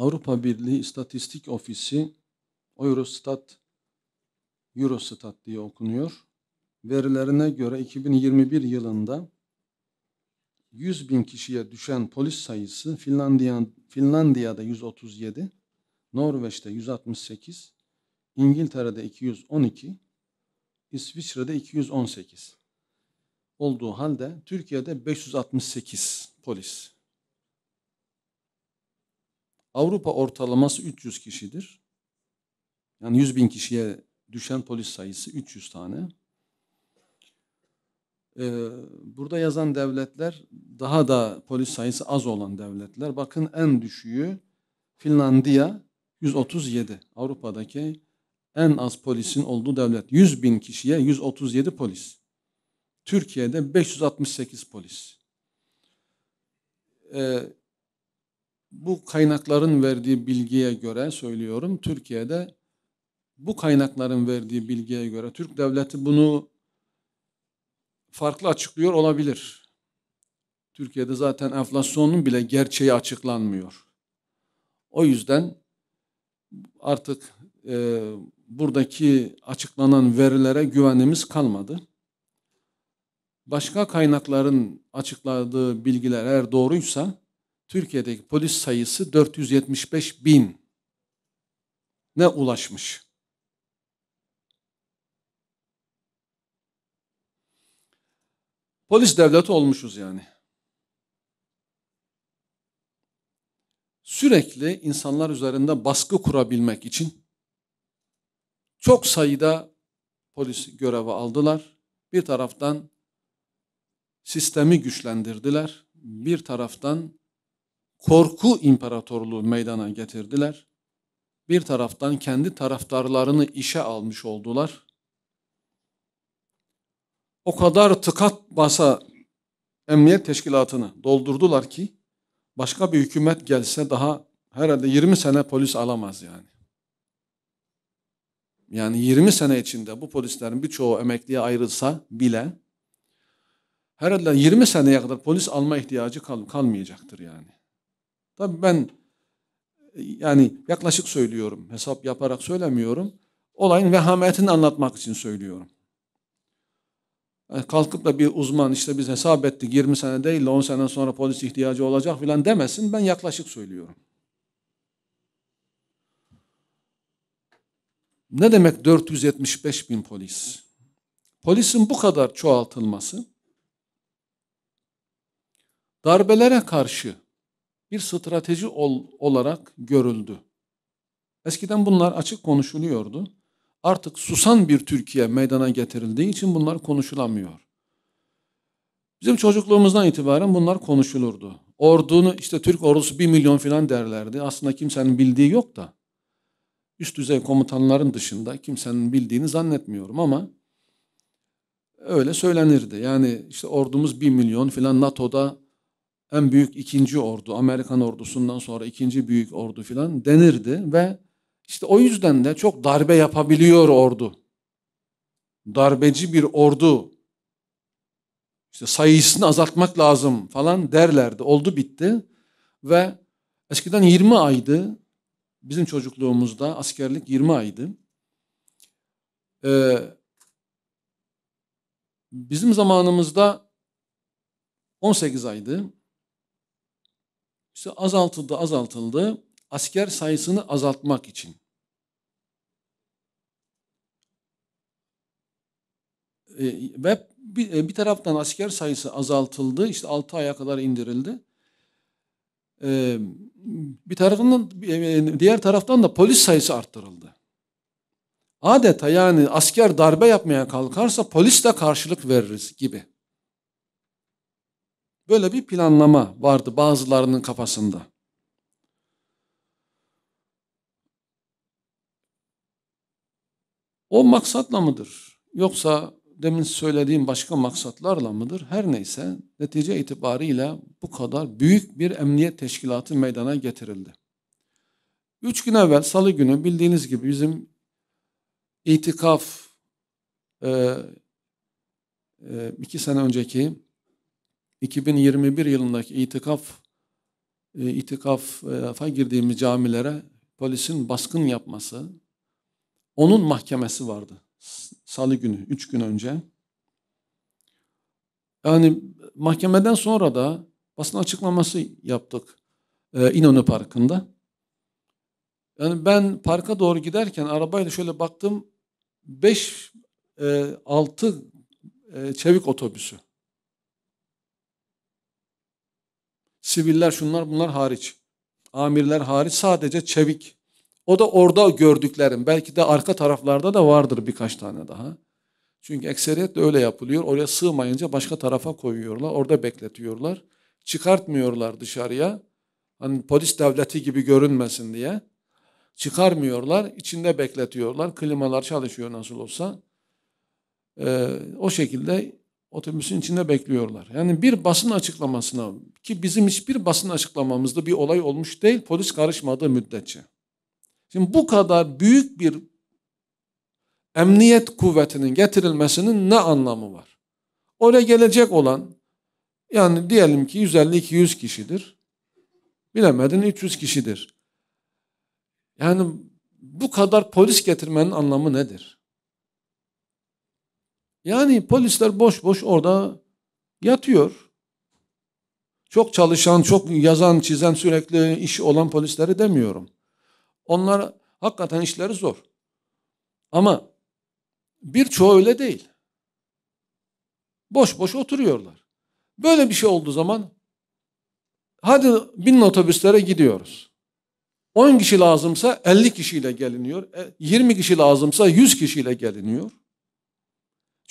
Avrupa Birliği İstatistik Ofisi Eurostat Eurostat diye okunuyor. Verilerine göre 2021 yılında 100 bin kişiye düşen polis sayısı Finlandiya, Finlandiya'da 137, Norveç'te 168, İngiltere'de 212, İsviçre'de 218 olduğu halde Türkiye'de 568 polis Avrupa ortalaması 300 kişidir. Yani 100 bin kişiye düşen polis sayısı 300 tane. Ee, burada yazan devletler daha da polis sayısı az olan devletler. Bakın en düşüğü Finlandiya 137. Avrupa'daki en az polisin olduğu devlet. 100 bin kişiye 137 polis. Türkiye'de 568 polis. Ee, bu kaynakların verdiği bilgiye göre söylüyorum Türkiye'de bu kaynakların verdiği bilgiye göre Türk devleti bunu farklı açıklıyor olabilir. Türkiye'de zaten enflasyonun bile gerçeği açıklanmıyor. O yüzden artık e, buradaki açıklanan verilere güvenimiz kalmadı. Başka kaynakların açıkladığı bilgiler eğer doğruysa Türkiye'deki polis sayısı 475 bin ne ulaşmış. Polis devleti olmuşuz yani. Sürekli insanlar üzerinde baskı kurabilmek için çok sayıda polis görevi aldılar. Bir taraftan sistemi güçlendirdiler. Bir taraftan korku imparatorluğu meydana getirdiler. Bir taraftan kendi taraftarlarını işe almış oldular. O kadar tıkat basa emniyet teşkilatını doldurdular ki başka bir hükümet gelse daha herhalde 20 sene polis alamaz yani. Yani 20 sene içinde bu polislerin birçoğu emekliye ayrılsa bile herhalde 20 seneye kadar polis alma ihtiyacı kal kalmayacaktır yani. Tabi ben e, yani yaklaşık söylüyorum. Hesap yaparak söylemiyorum. Olayın vehametini anlatmak için söylüyorum. E, kalkıp da bir uzman işte biz hesap ettik 20 sene değil de 10 sene sonra polis ihtiyacı olacak filan demesin. Ben yaklaşık söylüyorum. Ne demek 475 bin polis? Polisin bu kadar çoğaltılması darbelere karşı bir strateji ol, olarak görüldü. Eskiden bunlar açık konuşuluyordu. Artık susan bir Türkiye meydana getirildiği için bunlar konuşulamıyor. Bizim çocukluğumuzdan itibaren bunlar konuşulurdu. Ordunu işte Türk ordusu bir milyon falan derlerdi. Aslında kimsenin bildiği yok da. Üst düzey komutanların dışında kimsenin bildiğini zannetmiyorum ama öyle söylenirdi. Yani işte ordumuz bir milyon filan NATO'da en büyük ikinci ordu, Amerikan ordusundan sonra ikinci büyük ordu filan denirdi ve işte o yüzden de çok darbe yapabiliyor ordu. Darbeci bir ordu. İşte sayısını azaltmak lazım falan derlerdi. Oldu bitti ve eskiden 20 aydı. Bizim çocukluğumuzda askerlik 20 aydı. Ee, bizim zamanımızda 18 aydı. İşte azaltıldı, azaltıldı. Asker sayısını azaltmak için. Ee, ve e, bir, taraftan asker sayısı azaltıldı. İşte 6 aya kadar indirildi. Ee, bir tarafından e, e, diğer taraftan da polis sayısı arttırıldı. Adeta yani asker darbe yapmaya kalkarsa polis de karşılık veririz gibi. Böyle bir planlama vardı bazılarının kafasında. O maksatla mıdır? Yoksa demin söylediğim başka maksatlarla mıdır? Her neyse netice itibariyle bu kadar büyük bir emniyet teşkilatı meydana getirildi. Üç gün evvel salı günü bildiğiniz gibi bizim itikaf e, e, iki sene önceki 2021 yılındaki itikaf e, itikafa e, girdiğimiz camilere polisin baskın yapması onun mahkemesi vardı. Salı günü, üç gün önce. Yani mahkemeden sonra da basın açıklaması yaptık e, İnönü Parkı'nda. Yani ben parka doğru giderken arabayla şöyle baktım 5 6 e, e, çevik otobüsü. Siviller şunlar bunlar hariç. Amirler hariç sadece çevik. O da orada gördüklerim. Belki de arka taraflarda da vardır birkaç tane daha. Çünkü ekseriyet de öyle yapılıyor. Oraya sığmayınca başka tarafa koyuyorlar. Orada bekletiyorlar. Çıkartmıyorlar dışarıya. Hani polis devleti gibi görünmesin diye. Çıkarmıyorlar. içinde bekletiyorlar. Klimalar çalışıyor nasıl olsa. Ee, o şekilde otobüsün içinde bekliyorlar. Yani bir basın açıklamasına ki bizim hiçbir basın açıklamamızda bir olay olmuş değil polis karışmadığı müddetçe. Şimdi bu kadar büyük bir emniyet kuvvetinin getirilmesinin ne anlamı var? Oraya gelecek olan yani diyelim ki 150-200 kişidir. Bilemedin 300 kişidir. Yani bu kadar polis getirmenin anlamı nedir? Yani polisler boş boş orada yatıyor. Çok çalışan, çok yazan, çizen, sürekli iş olan polisleri demiyorum. Onlar hakikaten işleri zor. Ama birçoğu öyle değil. Boş boş oturuyorlar. Böyle bir şey olduğu zaman hadi bin otobüslere gidiyoruz. 10 kişi lazımsa 50 kişiyle geliniyor. 20 e, kişi lazımsa 100 kişiyle geliniyor.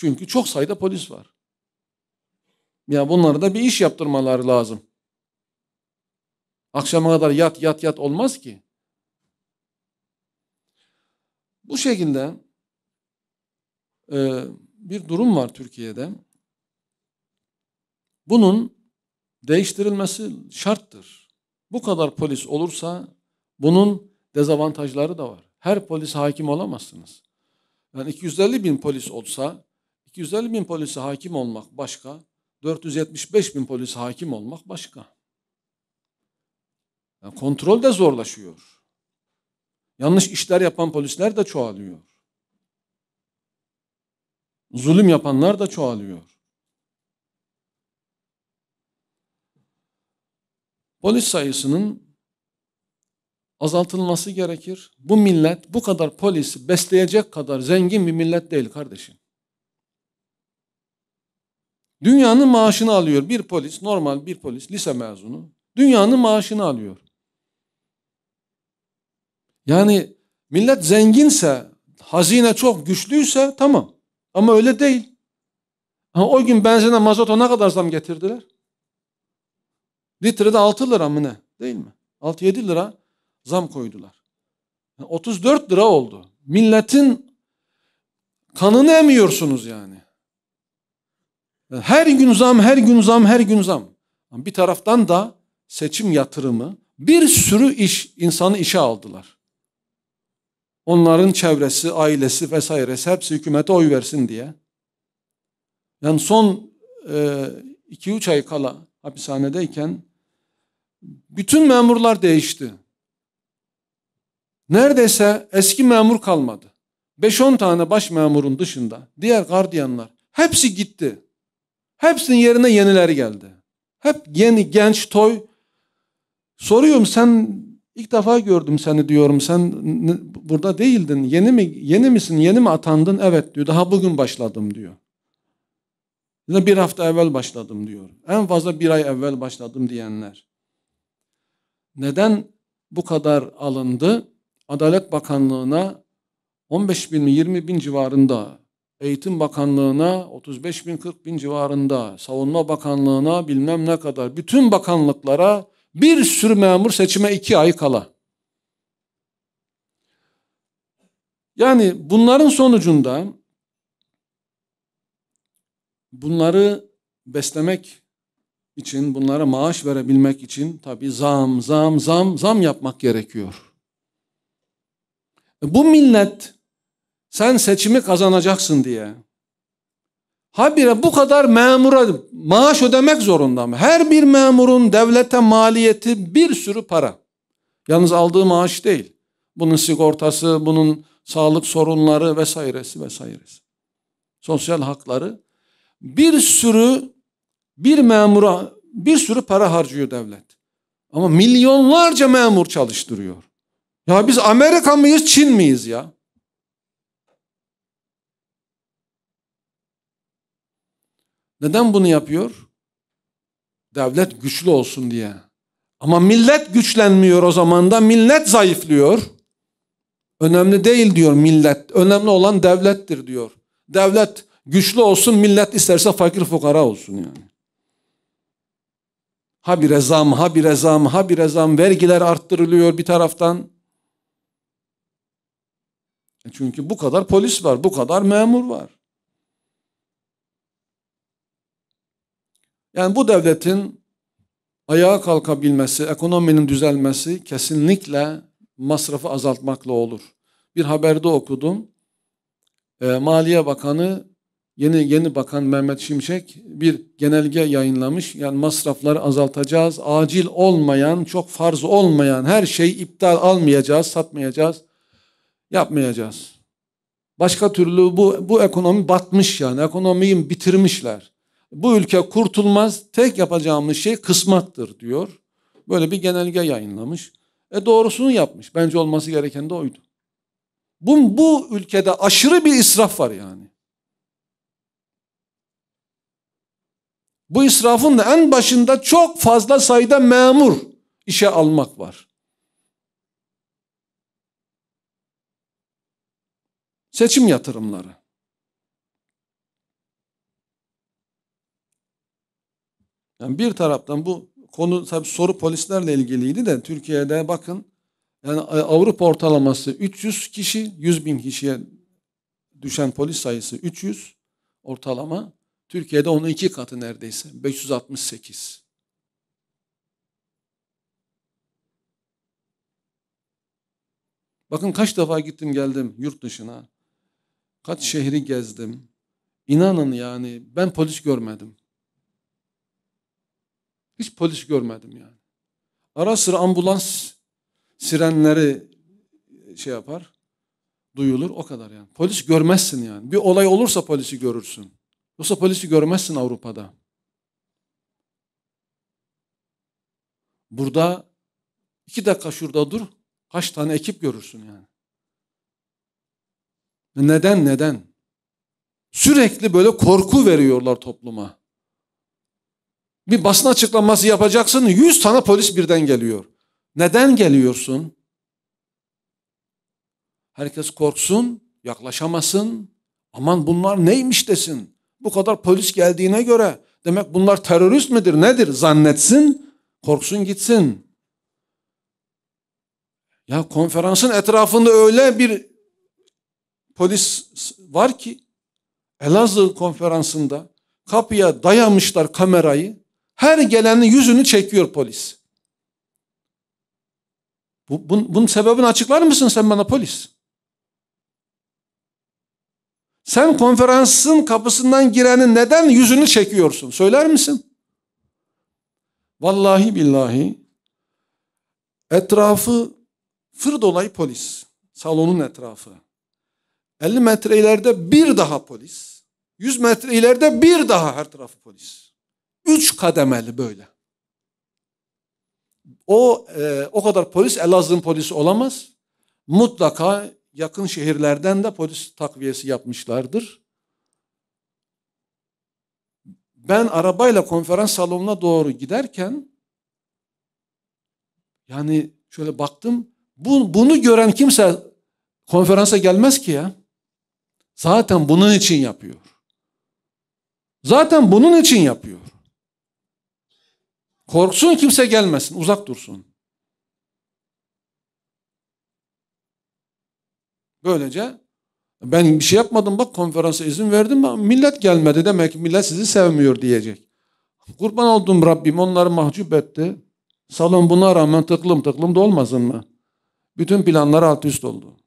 Çünkü çok sayıda polis var. Ya bunları da bir iş yaptırmaları lazım. Akşama kadar yat yat yat olmaz ki. Bu şekilde e, bir durum var Türkiye'de. Bunun değiştirilmesi şarttır. Bu kadar polis olursa bunun dezavantajları da var. Her polis hakim olamazsınız. Yani 250 bin polis olsa 250 bin polise hakim olmak başka, 475 bin polise hakim olmak başka. Yani kontrol de zorlaşıyor. Yanlış işler yapan polisler de çoğalıyor. Zulüm yapanlar da çoğalıyor. Polis sayısının azaltılması gerekir. Bu millet bu kadar polisi besleyecek kadar zengin bir millet değil kardeşim. Dünyanın maaşını alıyor bir polis, normal bir polis, lise mezunu. Dünyanın maaşını alıyor. Yani millet zenginse, hazine çok güçlüyse tamam. Ama öyle değil. Ha, o gün benzine mazota ne kadar zam getirdiler? Litrede 6 lira mı ne? Değil mi? 6-7 lira zam koydular. Yani 34 lira oldu. Milletin kanını emiyorsunuz yani. Her gün zam, her gün zam, her gün zam. Bir taraftan da seçim yatırımı bir sürü iş insanı işe aldılar. Onların çevresi, ailesi vesaire hepsi hükümete oy versin diye. Yani son 2-3 e, ay kala hapishanedeyken bütün memurlar değişti. Neredeyse eski memur kalmadı. 5-10 tane baş memurun dışında diğer gardiyanlar hepsi gitti. Hepsinin yerine yenileri geldi. Hep yeni genç toy. Soruyorum sen ilk defa gördüm seni diyorum. Sen burada değildin. Yeni mi yeni misin? Yeni mi atandın? Evet diyor. Daha bugün başladım diyor. Ya bir hafta evvel başladım diyor. En fazla bir ay evvel başladım diyenler. Neden bu kadar alındı? Adalet Bakanlığı'na 15 bin mi 20 bin civarında Eğitim Bakanlığı'na 35 bin 40 bin civarında, Savunma Bakanlığı'na bilmem ne kadar, bütün bakanlıklara bir sürü memur seçime iki ay kala. Yani bunların sonucunda bunları beslemek için, bunlara maaş verebilmek için tabi zam, zam, zam, zam yapmak gerekiyor. Bu millet sen seçimi kazanacaksın diye. Habire bu kadar memura maaş ödemek zorunda mı? Her bir memurun devlete maliyeti bir sürü para. Yalnız aldığı maaş değil. Bunun sigortası, bunun sağlık sorunları vesairesi vesairesi. Sosyal hakları. Bir sürü bir memura bir sürü para harcıyor devlet. Ama milyonlarca memur çalıştırıyor. Ya biz Amerika mıyız, Çin miyiz ya? Neden bunu yapıyor? Devlet güçlü olsun diye. Ama millet güçlenmiyor o zaman da millet zayıflıyor. Önemli değil diyor millet. Önemli olan devlettir diyor. Devlet güçlü olsun millet isterse fakir fukara olsun yani. Ha bir rezam, ha bir rezam, ha bir rezam. Vergiler arttırılıyor bir taraftan. E çünkü bu kadar polis var, bu kadar memur var. Yani bu devletin ayağa kalkabilmesi, ekonominin düzelmesi kesinlikle masrafı azaltmakla olur. Bir haberde okudum. E, Maliye Bakanı yeni yeni bakan Mehmet Şimşek bir genelge yayınlamış. Yani masrafları azaltacağız. Acil olmayan, çok farz olmayan her şeyi iptal almayacağız, satmayacağız, yapmayacağız. Başka türlü bu bu ekonomi batmış yani. Ekonomiyi bitirmişler. Bu ülke kurtulmaz. Tek yapacağımız şey kısmattır diyor. Böyle bir genelge yayınlamış. E doğrusunu yapmış. Bence olması gereken de oydu. Bu, bu ülkede aşırı bir israf var yani. Bu israfın da en başında çok fazla sayıda memur işe almak var. Seçim yatırımları. Yani bir taraftan bu konu tabi soru polislerle ilgiliydi de Türkiye'de bakın yani Avrupa ortalaması 300 kişi 100 bin kişiye düşen polis sayısı 300 ortalama. Türkiye'de onun iki katı neredeyse 568. Bakın kaç defa gittim geldim yurt dışına. Kaç şehri gezdim. İnanın yani ben polis görmedim. Hiç polis görmedim yani. Ara sıra ambulans sirenleri e, şey yapar. Duyulur o kadar yani. Polis görmezsin yani. Bir olay olursa polisi görürsün. Yoksa polisi görmezsin Avrupa'da. Burada iki dakika şurada dur. Kaç tane ekip görürsün yani. Neden neden? Sürekli böyle korku veriyorlar topluma bir basın açıklaması yapacaksın. Yüz tane polis birden geliyor. Neden geliyorsun? Herkes korksun, yaklaşamasın. Aman bunlar neymiş desin. Bu kadar polis geldiğine göre demek bunlar terörist midir nedir zannetsin. Korksun gitsin. Ya konferansın etrafında öyle bir polis var ki Elazığ konferansında kapıya dayamışlar kamerayı. Her gelenin yüzünü çekiyor polis. Bu, bun, bunun sebebini açıklar mısın sen bana polis? Sen konferansın kapısından girenin neden yüzünü çekiyorsun? Söyler misin? Vallahi billahi etrafı fır dolayı polis. Salonun etrafı. 50 metre ileride bir daha polis. 100 metre ileride bir daha her tarafı polis. Üç kademeli böyle. O e, o kadar polis Elazığ'ın polisi olamaz. Mutlaka yakın şehirlerden de polis takviyesi yapmışlardır. Ben arabayla konferans salonuna doğru giderken yani şöyle baktım. Bu, bunu gören kimse konferansa gelmez ki ya. Zaten bunun için yapıyor. Zaten bunun için yapıyor. Korksun kimse gelmesin, uzak dursun. Böylece ben bir şey yapmadım bak konferansa izin verdim ama millet gelmedi demek ki millet sizi sevmiyor diyecek. Kurban oldum Rabbim onları mahcup etti. Salon buna rağmen tıklım tıklım dolmasın mı? Bütün planlar alt üst oldu.